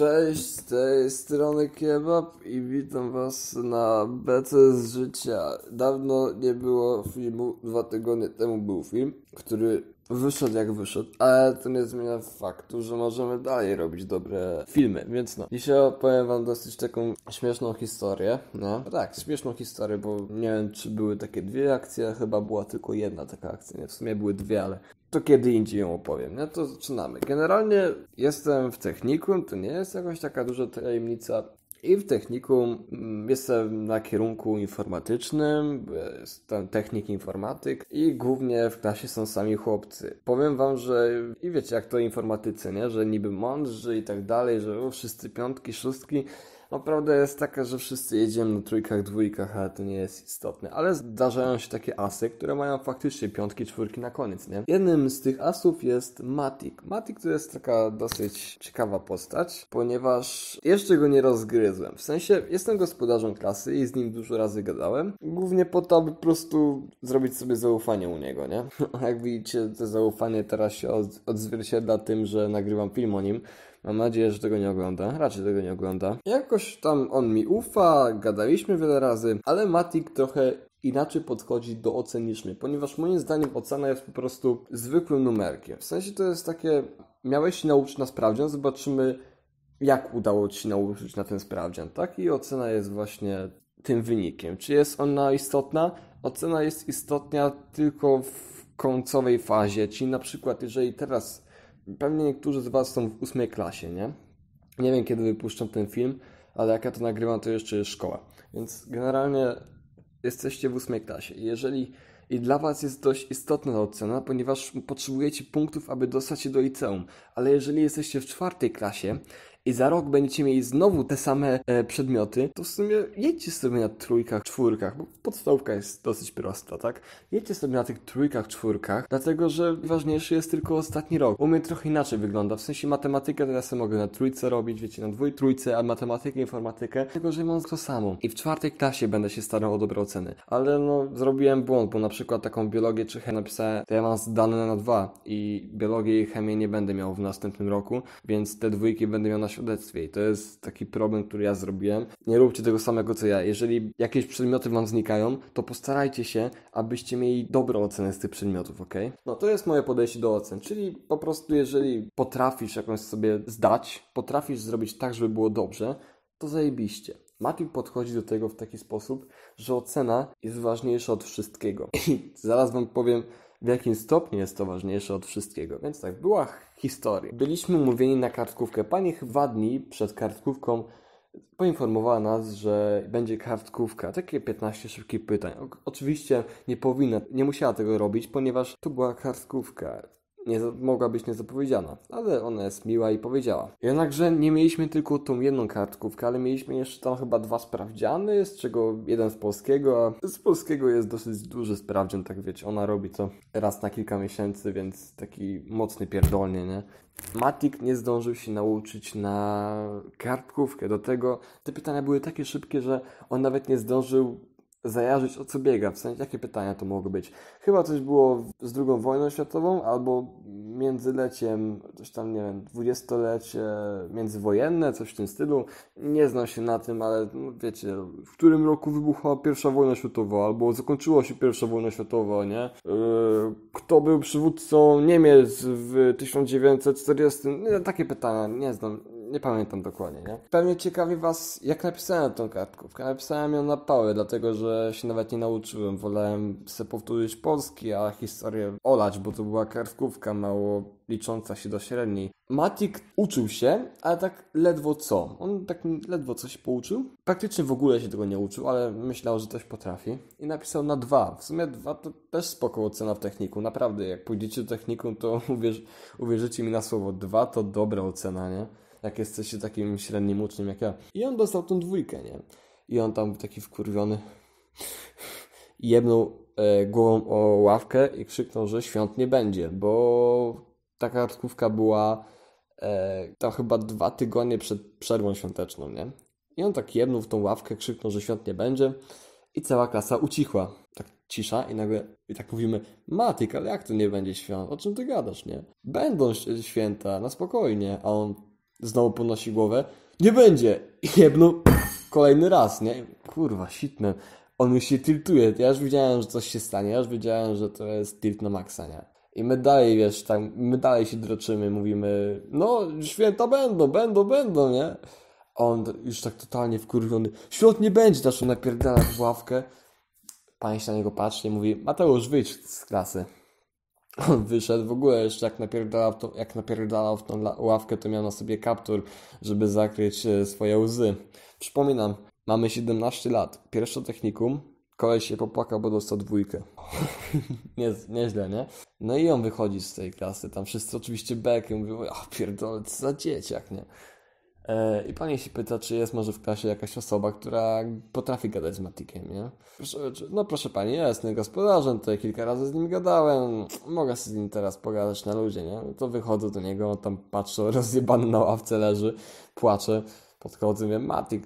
Cześć, z tej strony Kebab i witam was na BC z życia. Dawno nie było filmu, dwa tygodnie temu był film, który wyszedł jak wyszedł, ale to nie zmienia faktu, że możemy dalej robić dobre filmy, więc no. Dzisiaj opowiem wam dosyć taką śmieszną historię, no. no tak, śmieszną historię, bo nie wiem, czy były takie dwie akcje, chyba była tylko jedna taka akcja, nie, w sumie były dwie, ale to kiedy indziej ją opowiem. No to zaczynamy. Generalnie jestem w technikum, to nie jest jakaś taka duża tajemnica. I w technikum mm, jestem na kierunku informatycznym, jestem technik informatyk i głównie w klasie są sami chłopcy. Powiem wam, że i wiecie jak to informatycy, nie? Że niby mądrzy i tak dalej, że o, wszyscy piątki, szóstki, no prawda jest taka, że wszyscy jedziemy na trójkach, dwójkach, ale to nie jest istotne. Ale zdarzają się takie asy, które mają faktycznie piątki, czwórki na koniec, nie? Jednym z tych asów jest Matic. Matic to jest taka dosyć ciekawa postać, ponieważ jeszcze go nie rozgryzłem. W sensie jestem gospodarzem klasy i z nim dużo razy gadałem. Głównie po to, aby po prostu zrobić sobie zaufanie u niego, nie? A jak widzicie, to zaufanie teraz się odzwierciedla tym, że nagrywam film o nim. Mam nadzieję, że tego nie ogląda. Raczej tego nie ogląda. Jakoś tam on mi ufa, gadaliśmy wiele razy, ale Matik trochę inaczej podchodzi do ocen niż my, ponieważ moim zdaniem ocena jest po prostu zwykłym numerkiem. W sensie to jest takie, miałeś się nauczyć na sprawdzian, zobaczymy jak udało Ci się nauczyć na ten sprawdzian, tak? I ocena jest właśnie tym wynikiem. Czy jest ona istotna? Ocena jest istotna tylko w końcowej fazie, czyli na przykład jeżeli teraz Pewnie niektórzy z Was są w ósmej klasie, nie? Nie wiem, kiedy wypuszczam ten film, ale jak ja to nagrywam, to jeszcze jest szkoła. Więc generalnie jesteście w ósmej klasie. Jeżeli i dla Was jest dość istotna ta ocena, ponieważ potrzebujecie punktów, aby dostać się do liceum. Ale jeżeli jesteście w czwartej klasie, i za rok będziecie mieli znowu te same e, przedmioty, to w sumie jedźcie sobie na trójkach, czwórkach, bo podstawka jest dosyć prosta, tak? Jedźcie sobie na tych trójkach, czwórkach, dlatego że ważniejszy jest tylko ostatni rok. U mnie trochę inaczej wygląda, w sensie matematykę teraz ja mogę na trójce robić, wiecie, na dwój trójce, a matematykę, informatykę, tylko że mam to samo. I w czwartej klasie będę się starał o dobre oceny, ale no zrobiłem błąd, bo na przykład taką biologię czy chemię napisałem, to ja mam zdane na dwa i biologię i chemię nie będę miał w następnym roku, więc te dwójki będę miał na świadectwie. I to jest taki problem, który ja zrobiłem. Nie róbcie tego samego co ja. Jeżeli jakieś przedmioty wam znikają, to postarajcie się, abyście mieli dobrą ocenę z tych przedmiotów, ok? No to jest moje podejście do ocen, czyli po prostu jeżeli potrafisz jakąś sobie zdać, potrafisz zrobić tak, żeby było dobrze, to zajebiście. Matik podchodzi do tego w taki sposób, że ocena jest ważniejsza od wszystkiego. I zaraz wam powiem, w jakim stopniu jest to ważniejsze od wszystkiego. Więc tak, była historia. Byliśmy umówieni na kartkówkę. Pani dwa dni przed kartkówką poinformowała nas, że będzie kartkówka. Takie 15 szybkich pytań. O, oczywiście nie powinna, nie musiała tego robić, ponieważ to była kartkówka nie, mogła być niezapowiedziana, ale ona jest miła i powiedziała. Jednakże nie mieliśmy tylko tą jedną kartkówkę, ale mieliśmy jeszcze tam chyba dwa sprawdziany, z czego jeden z polskiego, a z polskiego jest dosyć duży sprawdzian, tak wiecie, ona robi to raz na kilka miesięcy, więc taki mocny pierdolnie, nie? Matik nie zdążył się nauczyć na kartkówkę, do tego te pytania były takie szybkie, że on nawet nie zdążył zajarzyć o co biega, w sensie jakie pytania to mogły być. Chyba coś było z II wojną światową albo międzyleciem, coś tam, nie wiem, dwudziestolecie międzywojenne, coś w tym stylu. Nie znam się na tym, ale no, wiecie, w którym roku wybuchła pierwsza wojna światowa albo zakończyła się pierwsza wojna światowa, nie? Yy, kto był przywódcą Niemiec w 1940? Nie, takie pytania, nie znam nie pamiętam dokładnie, nie? Pewnie ciekawi was, jak napisałem tą kartkówkę. Napisałem ją na pałę, dlatego że się nawet nie nauczyłem. Wolałem sobie powtórzyć polski, a historię olać, bo to była kartkówka mało licząca się do średniej. Matik uczył się, ale tak ledwo co. On tak ledwo coś pouczył. Praktycznie w ogóle się tego nie uczył, ale myślał, że coś potrafi. I napisał na dwa. W sumie dwa to też spoko ocena w techniku. Naprawdę, jak pójdziecie do techniku, to uwierz, uwierzycie mi na słowo. Dwa to dobra ocena, nie? jak jesteście takim średnim uczniem jak ja. I on dostał tą dwójkę, nie? I on tam taki wkurwiony jebnął e, głową o ławkę i krzyknął, że świąt nie będzie, bo ta kartkówka była e, to chyba dwa tygodnie przed przerwą świąteczną, nie? I on tak jebnął w tą ławkę, krzyknął, że świąt nie będzie i cała klasa ucichła. Tak cisza i nagle i tak mówimy, Matik, ale jak to nie będzie świąt? O czym ty gadasz, nie? Będą święta, na spokojnie. A on Znowu ponosi głowę. Nie będzie! I jebnął kolejny raz, nie? Kurwa, shitman. On już się tiltuje. Ja już wiedziałem, że coś się stanie. Ja już wiedziałem, że to jest tilt na maksa, nie? I my dalej, wiesz, tam, my dalej się droczymy, mówimy, no, święta będą, będą, będą, nie? A on już tak totalnie wkurwiony, świąt nie będzie, zaczął napierdalać w ławkę. Pani się na niego patrzy i mówi, Mateusz, wyjdź z klasy. On wyszedł w ogóle jeszcze jak napierdalał, to, jak napierdalał w tą ławkę, to miał na sobie kaptur, żeby zakryć e, swoje łzy. Przypominam, mamy 17 lat, pierwsze technikum, koleś się popłakał, bo dostał dwójkę. nie, nieźle, nie? No i on wychodzi z tej klasy, tam wszyscy oczywiście bekiem, mówią, a pierdolę, co za dzieciak, nie? E, I pani się pyta, czy jest może w klasie jakaś osoba, która potrafi gadać z Matikiem, nie? Proszę, no proszę pani, ja jestem gospodarzem, tutaj kilka razy z nim gadałem, mogę się z nim teraz pogadać na ludzie, nie? No to wychodzę do niego, on tam patrzę, rozjebany na ławce leży, płacze, podchodzę, wiem, Matik,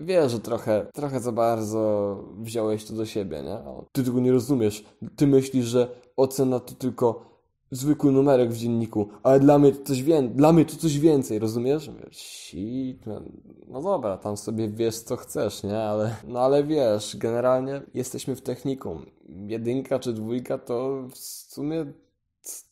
Wiesz, że trochę, trochę za bardzo wziąłeś to do siebie, nie? Ty tego nie rozumiesz. Ty myślisz, że ocena to tylko zwykły numerek w dzienniku, ale dla mnie to coś, wię dla mnie to coś więcej, rozumiesz? shit, man. no dobra, tam sobie wiesz co chcesz, nie? Ale, no ale wiesz, generalnie jesteśmy w technikum. Jedynka czy dwójka to w sumie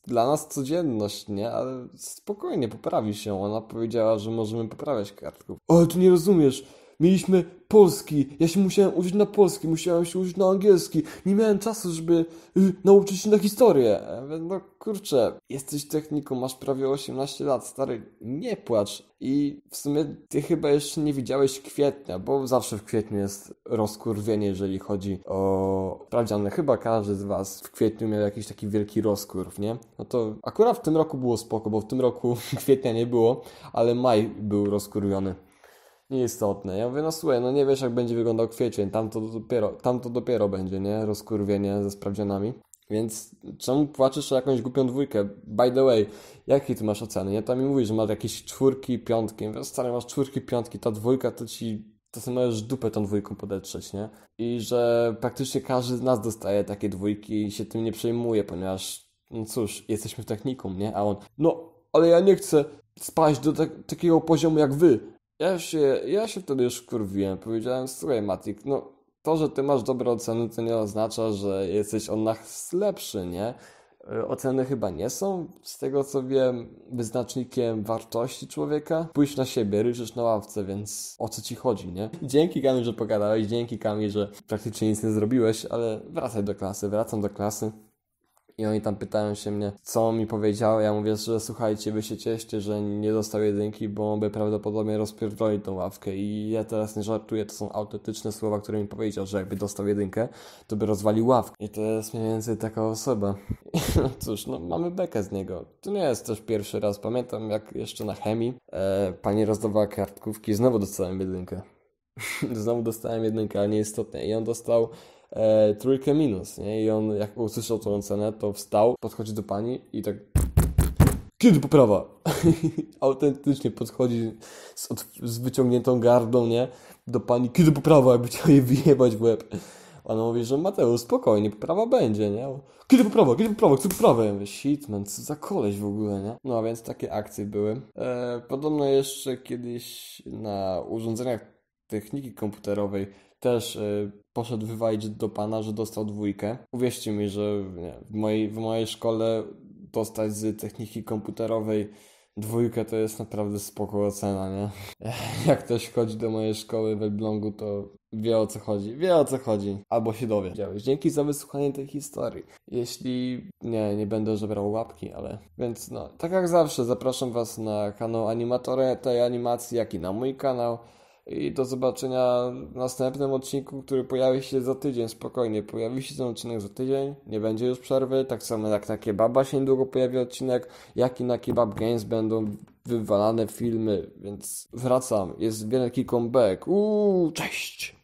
dla nas codzienność, nie? Ale spokojnie, poprawi się. Ona powiedziała, że możemy poprawiać kartków. Ale ty nie rozumiesz, Mieliśmy polski, ja się musiałem uczyć na polski, musiałem się uczyć na angielski, nie miałem czasu, żeby y, nauczyć się na historię. E, no kurczę, jesteś techniką, masz prawie 18 lat, stary, nie płacz. I w sumie ty chyba jeszcze nie widziałeś kwietnia, bo zawsze w kwietniu jest rozkurwienie, jeżeli chodzi o sprawdziany. Chyba każdy z was w kwietniu miał jakiś taki wielki rozkurw, nie? No to akurat w tym roku było spoko, bo w tym roku kwietnia nie było, ale maj był rozkurwiony nieistotne. Ja mówię, no słuchaj, no nie wiesz jak będzie wyglądał kwiecień, tam to dopiero, tam to dopiero będzie, nie? Rozkurwienie ze sprawdzianami. Więc czemu płaczesz o jakąś głupią dwójkę? By the way, jakie ty masz oceny? Ja tam mi mówisz, że masz jakieś czwórki, piątki. Wiesz, stary, masz czwórki, piątki, ta dwójka to ci... To sobie możesz dupę tą dwójką podetrzeć, nie? I że praktycznie każdy z nas dostaje takie dwójki i się tym nie przejmuje, ponieważ, no cóż, jesteśmy w technikum, nie? A on, no, ale ja nie chcę spaść do tak, takiego poziomu jak wy ja się, ja się wtedy już kurwiłem. Powiedziałem, słuchaj Matik, no to, że ty masz dobre oceny, to nie oznacza, że jesteś on nas lepszy, nie? E, oceny chyba nie są, z tego co wiem, wyznacznikiem wartości człowieka. Pójdź na siebie, ryczysz na ławce, więc o co ci chodzi, nie? Dzięki Kamil, że pogadałeś, dzięki Kamil, że praktycznie nic nie zrobiłeś, ale wracaj do klasy, wracam do klasy i oni tam pytają się mnie, co mi powiedział. Ja mówię, że słuchajcie, wy się cieszcie, że nie dostał jedynki, bo by prawdopodobnie rozpierdolił tą ławkę. I ja teraz nie żartuję, to są autentyczne słowa, które mi powiedział, że jakby dostał jedynkę, to by rozwalił ławkę. I to jest mniej więcej taka osoba. no cóż, no mamy bekę z niego. To nie jest też pierwszy raz. Pamiętam, jak jeszcze na chemii e, pani rozdawała kartkówki, znowu dostałem jedynkę. znowu dostałem jedynkę, ale nieistotnie. I on dostał e, trójkę minus, nie? I on jak usłyszał tą cenę, to wstał, podchodzi do pani i tak kiedy poprawa? Autentycznie podchodzi z, od, z, wyciągniętą gardą, nie? Do pani, kiedy poprawa? Jakby chciał jej wyjebać w łeb. Ona mówi, że Mateusz, spokojnie, poprawa będzie, nie? Kiedy poprawa? Kiedy poprawa? Chcę poprawę. Ja mówię, shit, man, co za koleś w ogóle, nie? No, a więc takie akcje były. E, podobno jeszcze kiedyś na urządzeniach techniki komputerowej też y, poszedł wywalić do pana, że dostał dwójkę. Uwierzcie mi, że nie, w, mojej, w mojej szkole dostać z techniki komputerowej dwójkę to jest naprawdę spoko ocena, nie? Jak ktoś chodzi do mojej szkoły w Elblągu, to wie o co chodzi, wie o co chodzi, albo się dowie. Dzięki za wysłuchanie tej historii. Jeśli, nie, nie będę żebrał łapki, ale, więc no, tak jak zawsze zapraszam Was na kanał animatora tej animacji, jak i na mój kanał. I do zobaczenia w następnym odcinku, który pojawi się za tydzień. Spokojnie, pojawi się ten odcinek za tydzień, nie będzie już przerwy. Tak samo jak na Kebaba się niedługo pojawi odcinek, jak i na Kebab Games będą wywalane filmy, więc wracam. Jest wielki comeback. Uuu, cześć!